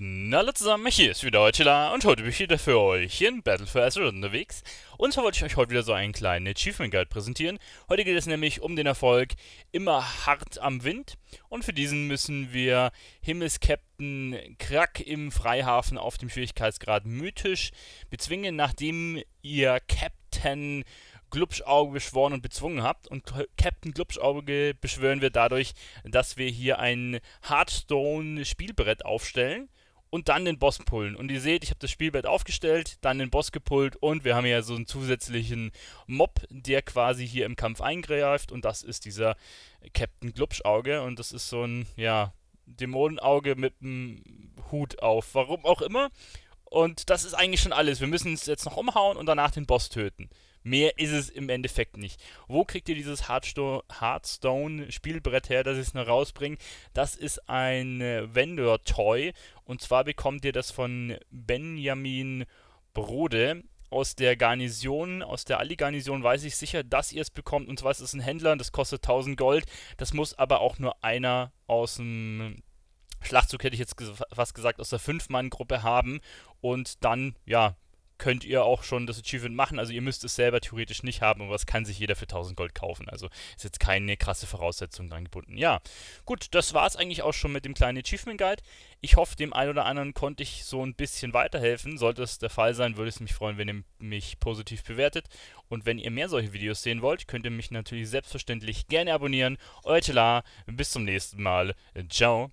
Hallo zusammen, hier ist wieder heute und heute bin ich wieder für euch in Battle for Azeroth unterwegs. Und zwar wollte ich euch heute wieder so einen kleinen Achievement Guide präsentieren. Heute geht es nämlich um den Erfolg immer hart am Wind und für diesen müssen wir Himmels Krack im Freihafen auf dem Schwierigkeitsgrad mythisch bezwingen, nachdem ihr Captain Glubschauge beschworen und bezwungen habt. Und Captain Glubschauge beschwören wir dadurch, dass wir hier ein Hearthstone-Spielbrett aufstellen und dann den Boss pullen. Und ihr seht, ich habe das Spielbett aufgestellt, dann den Boss gepullt und wir haben ja so einen zusätzlichen Mob, der quasi hier im Kampf eingreift und das ist dieser Captain Glubschauge und das ist so ein, ja, Dämonenauge mit einem Hut auf, warum auch immer. Und das ist eigentlich schon alles. Wir müssen es jetzt noch umhauen und danach den Boss töten. Mehr ist es im Endeffekt nicht. Wo kriegt ihr dieses Hearthstone-Spielbrett her, dass ich es noch rausbringe? Das ist ein äh, Vendor-Toy. Und zwar bekommt ihr das von Benjamin Brode aus der Garnison, aus der Ali-Garnison weiß ich sicher, dass ihr es bekommt. Und zwar ist es ein Händler, und das kostet 1000 Gold. Das muss aber auch nur einer aus dem Schlachtzug, hätte ich jetzt fast gesagt, aus der Fünf-Mann-Gruppe haben. Und dann, ja, könnt ihr auch schon das Achievement machen. Also ihr müsst es selber theoretisch nicht haben, aber es kann sich jeder für 1000 Gold kaufen. Also ist jetzt keine krasse Voraussetzung dran gebunden. Ja, gut, das war es eigentlich auch schon mit dem kleinen Achievement Guide. Ich hoffe, dem einen oder anderen konnte ich so ein bisschen weiterhelfen. Sollte es der Fall sein, würde es mich freuen, wenn ihr mich positiv bewertet. Und wenn ihr mehr solche Videos sehen wollt, könnt ihr mich natürlich selbstverständlich gerne abonnieren. Euer Tela, bis zum nächsten Mal. Ciao.